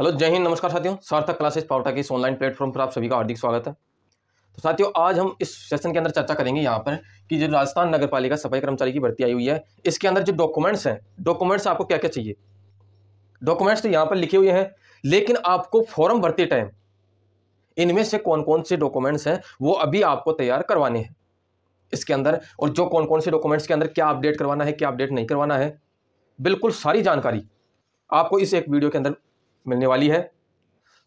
hello जय हिंद नमस्कार साथियों सार्थक क्लासेस पावटा के इस ऑनलाइन प्लेटफॉर्म पर आप सभी का हार्दिक स्वागत है तो साथियों आज हम इस सेशन के अंदर चर्चा करेंगे यहाँ पर कि जो राजस्थान नगर पालिका सफाई कर्मचारी की भर्ती आई हुई है इसके अंदर जो डॉक्यूमेंट्स हैं डॉक्यूमेंट्स आपको क्या क्या चाहिए डॉक्यूमेंट्स तो यहाँ पर लिखे हुए हैं लेकिन आपको फॉर्म भरते टाइम इनमें से कौन कौन से डॉक्यूमेंट्स हैं वो अभी आपको तैयार करवाने हैं इसके अंदर और जो कौन कौन से डॉक्यूमेंट्स के अंदर क्या अपडेट करवाना है क्या अपडेट नहीं करवाना है बिल्कुल सारी जानकारी आपको इस एक वीडियो के अंदर मिलने वाली है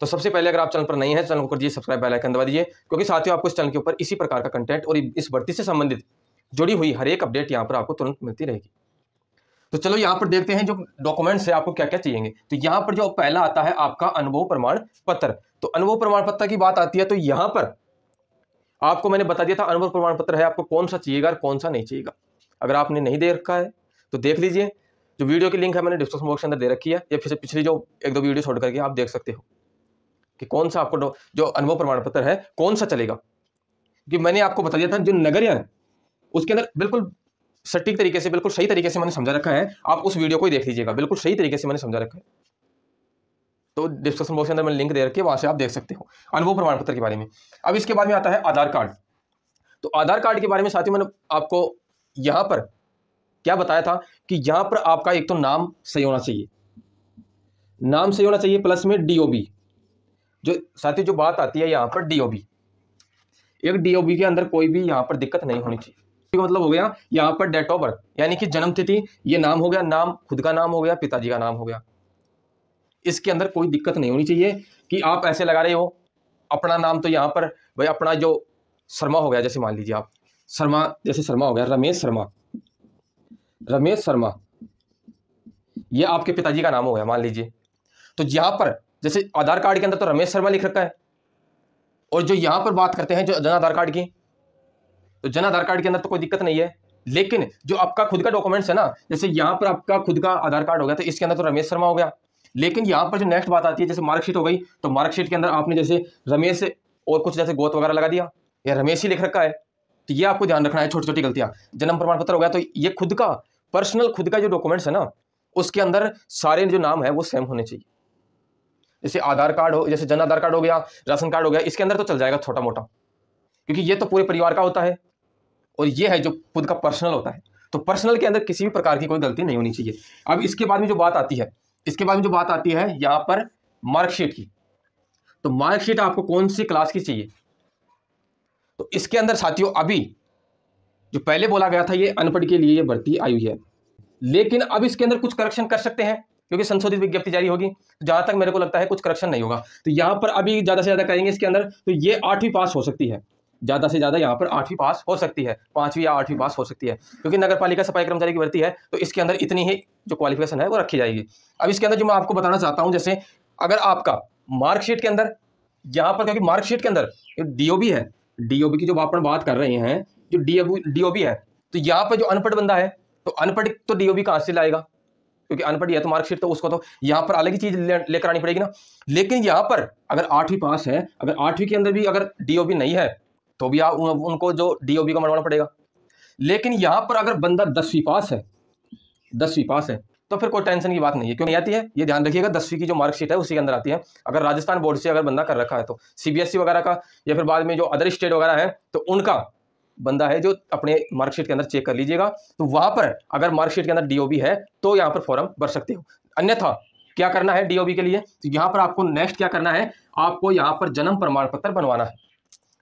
तो सबसे पहले अगर आप चैनल पर नहीं है चैनल को कर सब्सक्राइब बेल आइकन दबा दीजिए क्योंकि साथियों आपको इस चैनल के ऊपर इसी प्रकार का कंटेंट और इस भर्ती से संबंधित जुड़ी हुई हर एक अपडेट यहाँ पर आपको तुरंत मिलती रहेगी तो चलो यहाँ पर देखते हैं जो डॉक्यूमेंट्स है आपको क्या क्या चाहिए तो यहाँ पर जो पहला आता है आपका अनुभव प्रमाण पत्र तो अनुभव प्रमाण पत्र की बात आती है तो यहाँ पर आपको मैंने बता दिया था अनुभव प्रमाण पत्र है आपको कौन सा चाहिएगा और कौन सा नहीं चाहिएगा अगर आपने नहीं दे रखा है तो देख लीजिए जो वीडियो की लिंक है मैंने डिस्क्रिप्शन बॉक्स के अंदर दे रखी है या फिर पिछली जो एक दो वीडियो छोड़ करके आप देख सकते हो कि कौन सा आपको जो अनुभव प्रमाण पत्र है कौन सा चलेगा कि मैंने आपको बता दिया था जो नगर है उसके अंदर बिल्कुल सटीक तरीके से बिल्कुल सही तरीके से मैंने समझा रखा है आप उस वीडियो को ही देख लीजिएगा बिल्कुल सही तरीके से मैंने समझा रखा है तो डिस्क्रिप्शन बॉक्स के अंदर मैंने लिंक दे रखी है वहां से आप देख सकते हो अनुभव प्रमाण पत्र के बारे में अब इसके बाद में आता है आधार कार्ड तो आधार कार्ड के बारे में साथ ही मैंने आपको यहाँ पर क्या बताया था कि यहां पर आपका एक तो नाम सही होना चाहिए नाम सही होना चाहिए प्लस में डीओबी जो साथ ही जो बात आती है यहां पर डीओबी एक डीओबी के अंदर कोई भी यहां पर दिक्कत नहीं होनी चाहिए मतलब हो गया यहाँ पर डेट ऑफ बर्थ यानी कि जन्म तिथि ये नाम हो गया नाम खुद का नाम हो गया पिताजी का नाम हो गया इसके अंदर कोई दिक्कत नहीं होनी चाहिए कि आप ऐसे लगा रहे हो अपना नाम तो यहाँ पर भाई अपना जो शर्मा हो गया जैसे मान लीजिए आप शर्मा जैसे शर्मा हो गया रमेश शर्मा रमेश शर्मा ये आपके पिताजी का नाम हो गया मान लीजिए तो यहाँ पर जैसे आधार कार्ड के अंदर तो रमेश शर्मा लिख रखा है और जो यहाँ पर बात करते हैं जो जन आधार कार्ड की तो जन आधार कार्ड के अंदर तो कोई दिक्कत नहीं है लेकिन जो आपका खुद का डॉक्यूमेंट्स है ना जैसे यहाँ पर आपका खुद का आधार कार्ड हो गया तो इसके अंदर तो रमेश शर्मा हो गया लेकिन यहाँ पर जो नेक्स्ट बात आती है जैसे मार्कशीट हो गई तो मार्कशीट के अंदर आपने जैसे रमेश और कुछ जैसे गोत वगैरह लगा दिया या रमेश ही लिख रखा है तो ये आपको ध्यान रखना है छोटी छोटी गलतियाँ जन्म प्रमाण पत्र हो गया तो ये खुद का पर्सनल खुद का जो डॉक्यूमेंट्स है ना उसके अंदर सारे जो नाम है वो सेम होने चाहिए जैसे आधार कार्ड हो जैसे जन आधार कार्ड हो गया राशन कार्ड हो गया इसके अंदर तो चल जाएगा छोटा मोटा क्योंकि ये तो पूरे परिवार का होता है और ये है जो खुद का पर्सनल होता है तो पर्सनल के अंदर किसी भी प्रकार की कोई गलती नहीं होनी चाहिए अब इसके बाद में जो बात आती है इसके बाद में जो बात आती है यहाँ पर मार्कशीट की तो मार्कशीट आपको कौन सी क्लास की चाहिए तो इसके अंदर साथियों अभी जो पहले बोला गया था ये अनपढ़ के लिए ये भर्ती आई हुई है लेकिन अब इसके अंदर कुछ करेक्शन कर सकते हैं क्योंकि संशोधित विज्ञप्ति जारी होगी तो जहां तक मेरे को लगता है कुछ करेक्शन नहीं होगा तो यहां पर अभी ज़्यादा से ज़्यादा करेंगे इसके अंदर तो ये आठवीं पास हो सकती है ज़्यादा से ज़्यादा यहाँ पर आठवीं पास हो सकती है पांचवी या आठवीं पास हो सकती है क्योंकि नगर पालिका सफाई कर्मचारी की भर्ती है तो इसके अंदर इतनी ही जो क्वालिफिकेशन है वो रखी जाएगी अब इसके अंदर जो मैं आपको बताना चाहता हूँ जैसे अगर आपका मार्कशीट के अंदर यहाँ पर क्योंकि मार्कशीट के अंदर डीओबी है डीओबी की जो आप बात कर रहे हैं जो डीओबी डीओबी है तो यहाँ पर जो अनपढ़ बंदा है तो अनपढ़ तो डीओबी कहाँ से लाएगा क्योंकि अनपढ़ या तो मार्कशीट तो उसको तो यहाँ पर अलग ही चीज़ लेकर ले आनी पड़ेगी ना लेकिन यहाँ पर अगर आठवीं पास है अगर आठवीं के अंदर भी अगर डीओबी नहीं है तो भी आप उन, उनको जो डीओबी का मनवाना पड़ेगा लेकिन यहाँ पर अगर बंदा दसवीं पास है दसवीं पास है तो फिर कोई टेंशन की बात नहीं है क्यों नहीं आती है ये ध्यान रखिएगा दसवीं की जो मार्कशीट है उसी के अंदर आती है अगर राजस्थान बोर्ड से अगर बंदा कर रखा है तो सीबीएसई e वगैरह का या फिर बाद में जो अदर स्टेट वगैरह है तो उनका बंदा है जो अपने मार्कशीट के अंदर चेक कर लीजिएगा तो वहां पर अगर मार्कशीट के अंदर डी है तो यहाँ पर फॉर्म भर सकते हो अन्यथा क्या करना है डीओबी के लिए तो यहाँ पर आपको नेक्स्ट क्या करना है आपको यहाँ पर जन्म प्रमाण पत्र बनवाना है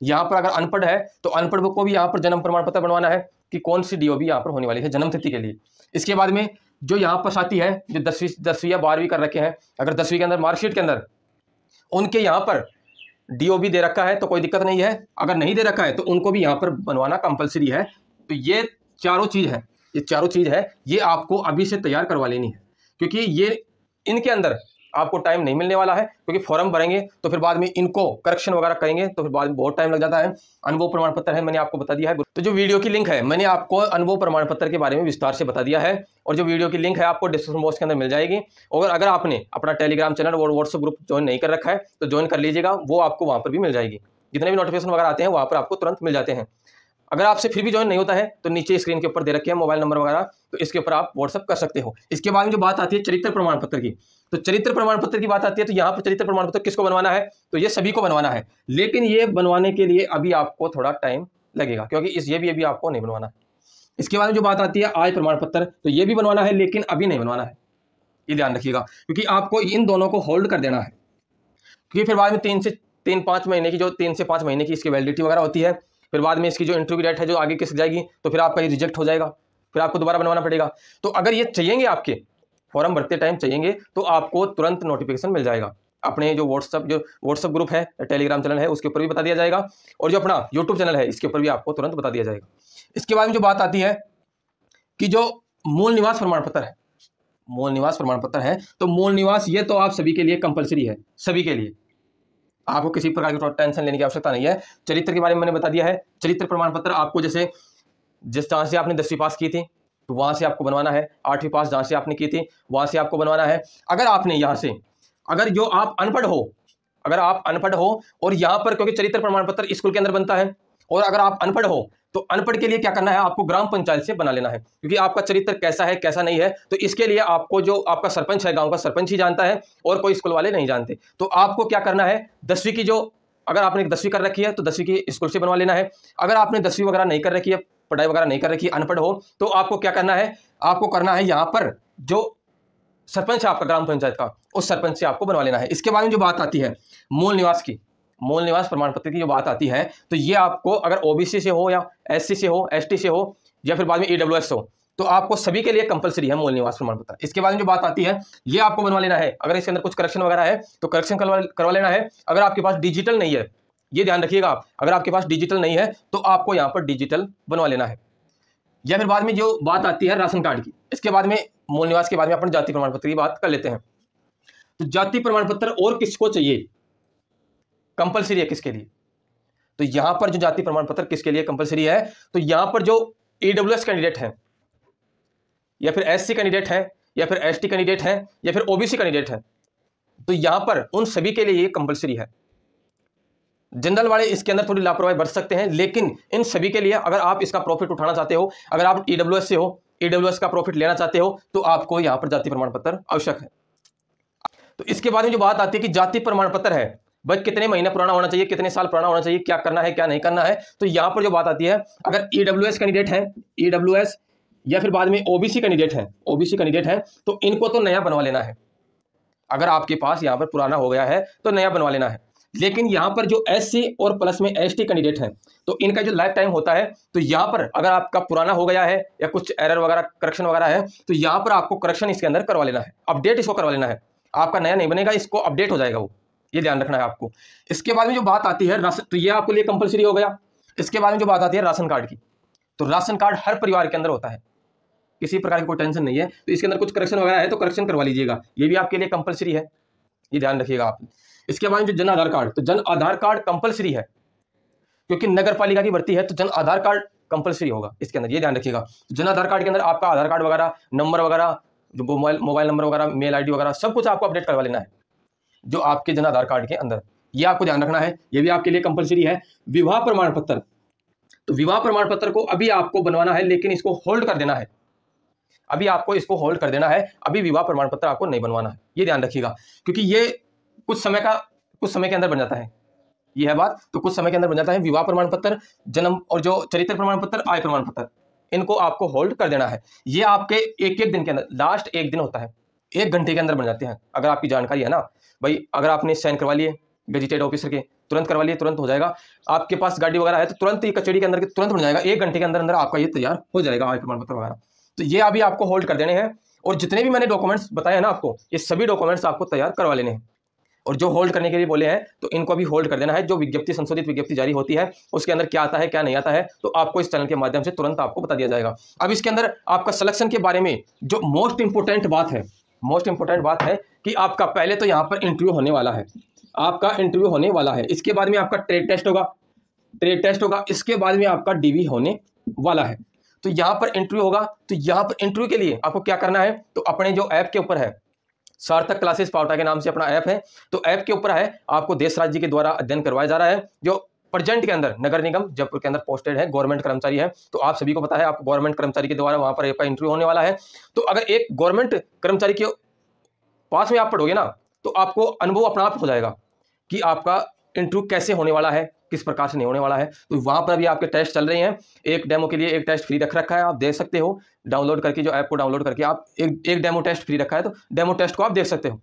यहाँ पर अगर अनपढ़ है तो अनपढ़ को भी यहाँ पर जन्म प्रमाण पत्र बनवाना है कि कौन सी डीओबी यहाँ पर होने वाली है जन्म तिथि के लिए इसके बाद में जो यहाँ पास आती है जो दसवीं दसवीं या बारहवीं कर रखे हैं अगर दसवीं के अंदर मार्कशीट के अंदर उनके यहाँ पर डी दे रखा है तो कोई दिक्कत नहीं है अगर नहीं दे रखा है तो उनको भी यहाँ पर बनवाना कंपलसरी है तो ये चारों चीज़ है ये चारों चीज़ है ये आपको अभी से तैयार करवा लेनी है क्योंकि ये इनके अंदर आपको टाइम नहीं मिलने वाला है क्योंकि फॉर्म भरेंगे तो फिर बाद में इनको करेक्शन वगैरह करेंगे तो फिर बाद में बहुत टाइम लग जाता है अनुभव प्रमाण पत्र है मैंने आपको बता दिया है तो जो वीडियो की लिंक है मैंने आपको अनुभव प्रमाण पत्र के बारे में विस्तार से बता दिया है और जो वीडियो की लिंक है आपको डिस्क्रिप्शन बॉक्स के अंदर मिल जाएगी और अगर आपने अपना टेलीग्राम चैनल और व्हाट्सअप ग्रुप ज्वाइन नहीं कर रखा है तो ज्वाइन कर लीजिएगा वो आपको वहाँ पर भी मिल जाएगी जितने भी नोटिफिकेशन वगैरह आते हैं वहाँ पर आपको तुरंत मिल जाते हैं अगर आपसे फिर भी ज्वाइन नहीं होता है तो नीचे स्क्रीन के ऊपर दे रखे हैं मोबाइल नंबर वगैरह तो इसके ऊपर आप व्हाट्सअप कर सकते हो इसके बाद में जो बात आती है चरित्र प्रमाण पत्र की तो चरित्र प्रमाण पत्र की बात आती है तो यहाँ पर चरित्र प्रमाण पत्र किसको बनवाना है तो ये सभी को बनवाना है लेकिन ये बनवाने के लिए अभी आपको थोड़ा टाइम लगेगा क्योंकि इस ये भी अभी आपको नहीं बनवाना इसके बाद में जो बात आती है आय प्रमाण पत्र तो ये भी बनवाना है लेकिन अभी नहीं बनवाना है ये ध्यान रखिएगा क्योंकि आपको इन दोनों को होल्ड कर देना है क्योंकि फिर बाद में तीन से तीन पाँच महीने की जो तीन से पाँच महीने की इसकी वैलिडिटी वगैरह होती है फिर बाद में इसकी जो इंटरव्यू डेट है जो आगे किस जाएगी तो फिर आपका ये रिजेक्ट हो जाएगा फिर आपको दोबारा बनवाना पड़ेगा तो अगर ये चाहिएंगे आपके फॉर्म भरते टाइम चाहिएंगे तो आपको तुरंत नोटिफिकेशन मिल जाएगा अपने जो व्हाट्सअप जो व्हाट्सअप ग्रुप है टेलीग्राम चैनल है उसके ऊपर भी बता दिया जाएगा और जो अपना यूट्यूब चैनल है इसके ऊपर भी आपको तुरंत बता दिया जाएगा इसके बाद में जो बात आती है कि जो मूल निवास प्रमाण पत्र है मूल निवास प्रमाण पत्र है तो मूल निवास ये तो आप सभी के लिए कंपलसरी है सभी के लिए आपको किसी प्रकार की टेंशन लेने की आवश्यकता नहीं है चरित्र के बारे में मैंने बता दिया है चरित्र प्रमाण पत्र आपको जैसे जिस जहाँ से आपने दसवीं पास की थी तो वहाँ से आपको बनवाना है आठवीं पास जहाँ से आपने की थी वहाँ से आपको बनवाना है अगर आपने यहाँ से अगर जो आप अनपढ़ हो अगर आप अनपढ़ हो और यहाँ पर क्योंकि चरित्र प्रमाण पत्र स्कूल के अंदर बनता है और अगर आप अनपढ़ हो तो अनपढ़ के लिए क्या करना है आपको ग्राम पंचायत से बना लेना है क्योंकि आपका चरित्र कैसा है कैसा नहीं है तो इसके लिए आपको जो आपका सरपंच है गांव का सरपंच ही जानता है और कोई स्कूल वाले नहीं जानते तो आपको क्या करना है दसवीं की जो अगर आपने दसवीं कर रखी है तो दसवीं की स्कूल से बनवा लेना है अगर आपने दसवीं वगैरह नहीं कर रखी है पढ़ाई वगैरह नहीं कर रखी अनपढ़ हो तो आपको क्या करना है आपको करना है यहाँ पर जो सरपंच है आपका ग्राम पंचायत का उस सरपंच से आपको बनवा लेना है इसके बारे में जो बात आती है मूल निवास की मूल निवास प्रमाण पत्र की जो बात आती है तो ये आपको अगर ओबीसी से हो या एससी से हो एसटी से हो या फिर बाद में ईडब्ल्यू e एस हो तो आपको सभी के लिए कंपलसरी है मूल निवास प्रमाण पत्र इसके बाद में जो बात आती है ये आपको बनवा लेना है अगर इसके अंदर कुछ करेक्शन वगैरह है तो करेक्शन करवा करवा लेना है अगर आपके पास डिजिटल नहीं है ये ध्यान रखिएगा आप अगर आपके पास डिजिटल नहीं है तो आपको यहाँ पर डिजिटल बनवा लेना है या फिर बाद में जो बात आती है राशन कार्ड की इसके बाद में मूल निवास के बाद में अपन जाति प्रमाण पत्र की बात कर लेते हैं तो जाति प्रमाण पत्र और किसको चाहिए कंपलसरी है किसके लिए तो यहां पर जो जाति प्रमाण पत्र किसके लिए कंपलसरी है तो यहां पर जो ईडब्ल्यू कैंडिडेट है या फिर एस कैंडिडेट है या फिर एस कैंडिडेट है या फिर ओबीसी कैंडिडेट है तो यहां पर उन सभी के लिए ये कंपलसरी है जनरल वाले इसके अंदर थोड़ी लापरवाही बढ़ सकते हैं लेकिन इन सभी के लिए अगर आप इसका प्रॉफिट उठाना चाहते हो अगर आप ईडब्ल्यू से हो ईडब्ल्यू का प्रॉफिट लेना चाहते हो तो आपको यहां पर जाति प्रमाण पत्र आवश्यक है तो इसके बाद में जो बात आती है कि जाति प्रमाण पत्र है भाई कितने महीने पुराना होना चाहिए कितने साल पुराना होना चाहिए क्या करना है क्या नहीं करना है तो यहाँ पर जो बात आती है अगर ई कैंडिडेट है ई या फिर बाद में ओबीसी कैंडिडेट हैं ओबीसी कैंडिडेट हैं तो इनको तो नया बनवा लेना है अगर आपके पास यहाँ पर पुराना हो गया है तो नया बनवा लेना है लेकिन यहाँ पर जो एस और प्लस में एस कैंडिडेट हैं तो इनका जो लाइफ टाइम होता है तो यहाँ पर अगर आपका पुराना हो गया है या कुछ एरर वगैरह करेक्शन वगैरह है तो यहाँ पर आपको करेक्शन इसके अंदर करवा लेना है अपडेट इसको करवा लेना है आपका नया नहीं बनेगा इसको अपडेट हो जाएगा वो ये ध्यान रखना है आपको इसके बाद में जो बात आती है राशन तो ये आपके लिए कंपलसरी हो गया इसके बाद में जो बात आती है राशन कार्ड की तो राशन कार्ड हर परिवार के अंदर होता है किसी प्रकार की कोई टेंशन नहीं है तो इसके अंदर कुछ करेक्शन वगैरह है तो करेक्शन करवा लीजिएगा ये भी आपके लिए कंपलसरी है ये ध्यान रखिएगा आप इसके बाद में जो जन आधार कार्ड तो जन आधार कार्ड कंपलसरी है क्योंकि नगर पालिका की भर्ती है तो जन आधार कार्ड कंपलसरी होगा इसके अंदर ये ध्यान रखिएगा जन आधार कार्ड के अंदर आपका आधार कार्ड वगैरह नंबर वगैरह जो मोबाइल मोबाइल नंबर वगैरह मेल आईडी वगैरह सब कुछ आपको अपडेट करवा लेना है जो आपके जन आधार कार्ड के अंदर ये आपको ध्यान रखना है ये भी आपके लिए कंपलसरी है विवाह प्रमाण पत्र तो विवाह प्रमाण पत्र को अभी आपको बनवाना है लेकिन इसको होल्ड कर देना है अभी आपको इसको होल्ड कर देना है अभी विवाह प्रमाण पत्र आपको नहीं बनवाना है ये ध्यान रखिएगा क्योंकि ये कुछ समय का कुछ समय के अंदर बन जाता है ये है बात तो कुछ समय के अंदर बन जाता है विवाह प्रमाण पत्र जन्म और जो चरित्र प्रमाण पत्र आय प्रमाण पत्र इनको आपको होल्ड कर देना है ये आपके एक एक दिन के अंदर लास्ट एक दिन होता है एक घंटे के अंदर बन जाते हैं अगर आपकी जानकारी है ना भाई अगर आपने साइन करवा लिए गजिटेड ऑफिसर के तुरंत करवा लिए तुरंत हो जाएगा आपके पास गाड़ी वगैरह है तो तुरंत ही कचेरी के अंदर के तुरंत हो जाएगा एक घंटे के अंदर अंदर आपका ये तैयार हो जाएगा आय प्रमाण पत्र वगैरह तो ये अभी आपको होल्ड कर देने हैं और जितने भी मैंने डॉक्यूमेंट्स बताए ना आपको ये सभी डॉक्यूमेंट्स आपको तैयार करवा लेने हैं और जो होल्ड करने के लिए बोले हैं तो इनको भी होल्ड कर देना है जो विज्ञप्ति संशोधित विज्ञप्ति जारी होती है उसके अंदर क्या आता है क्या नहीं आता है तो आपको इस चैनल के माध्यम से तुरंत आपको बता दिया जाएगा अब इसके अंदर आपका सिलेक्शन के बारे में जो मोस्ट इंपोर्टेंट बात है मोस्ट इंपोर्टेंट बात है कि आपका पहले तो यहाँ पर इंटरव्यू होने वाला है आपका इंटरव्यू होने वाला है इसके बाद में आपका ट्रेड टेस्ट होगा ट्रेड टेस्ट होगा इसके बाद में आपका डी होने वाला है तो यहाँ पर इंटरव्यू होगा तो यहाँ पर इंटरव्यू के लिए आपको क्या करना है तो अपने जो ऐप के ऊपर है सार्थक क्लासेस पावटा के नाम से अपना ऐप है तो ऐप के ऊपर है आपको देश राज्य के द्वारा अध्ययन करवाया जा रहा है जो प्रजेंट के अंदर नगर निगम जयपुर के अंदर पोस्टेड है गवर्नमेंट कर्मचारी है तो आप सभी को पता है आपको गवर्नमेंट कर्मचारी के द्वारा वहाँ पर इंटरव्यू होने वाला है तो अगर एक गवर्नमेंट कर्मचारी के पास में आप पढ़ोगे ना तो आपको अनुभव अपना आप हो जाएगा कि आपका इंटरव्यू कैसे होने वाला है किस प्रकार से नहीं होने वाला है तो वहाँ पर भी आपके टेस्ट चल रहे हैं एक डेमो के लिए एक टेस्ट फ्री रख रखा है आप देख सकते हो डाउनलोड करके जो ऐप को डाउनलोड करके आप एक एक डेमो टेस्ट फ्री रखा है तो डेमो टेस्ट को आप देख सकते हो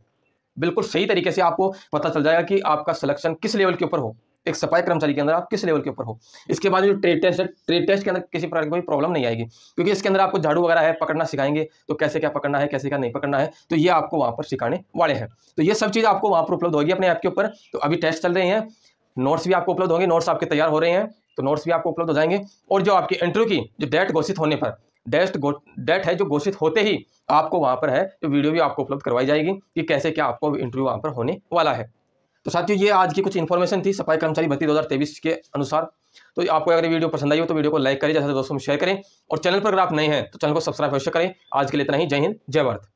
बिल्कुल सही तरीके से आपको पता चल जाएगा कि आपका सिलेक्शन किस लेवल के ऊपर हो एक सफाई कर्मचारी के अंदर आप किस लेवल के ऊपर हो इसके बाद जो ट्रेड टेस्ट है ट्रेड टेस्ट के अंदर किसी प्रकार की कोई प्रॉब्लम नहीं आएगी क्योंकि इसके अंदर आपको झाड़ू वगैरह है पकड़ना सिखाएंगे तो कैसे क्या पकड़ना है कैसे क्या नहीं पकड़ना है तो ये आपको वहाँ पर सिखाने वाले हैं तो ये सब चीज़ आपको वहाँ पर उपलब्ध होगी अपने ऐप के ऊपर तो अभी टेस्ट चल रहे हैं नोट्स भी आपको उपलब्ध होंगे नोट्स आपके तैयार हो रहे हैं तो नोट्स भी आपको उपलब्ध हो जाएंगे और जो आपकी इंटरव्यू की जो डेट घोषित होने पर डेस्ट डेट है जो घोषित होते ही आपको वहाँ पर है तो वीडियो भी आपको उपलब्ध करवाई जाएगी कि कैसे क्या आपको इंटरव्यू वहाँ पर होने वाला है तो साथियों ये आज की कुछ इन्फॉर्मेशन थी सफाई कर्मचारी भर्ती दो के अनुसार तो आपको अगर वीडियो पसंद आई हो तो वीडियो को लाइक करें जैसे दोस्तों में शेयर करें और चैनल पर अगर आप नए हैं तो चैनल को सब्सक्राइब अवश्य करें आज के लिए इतना ही जय हिंद जय भारत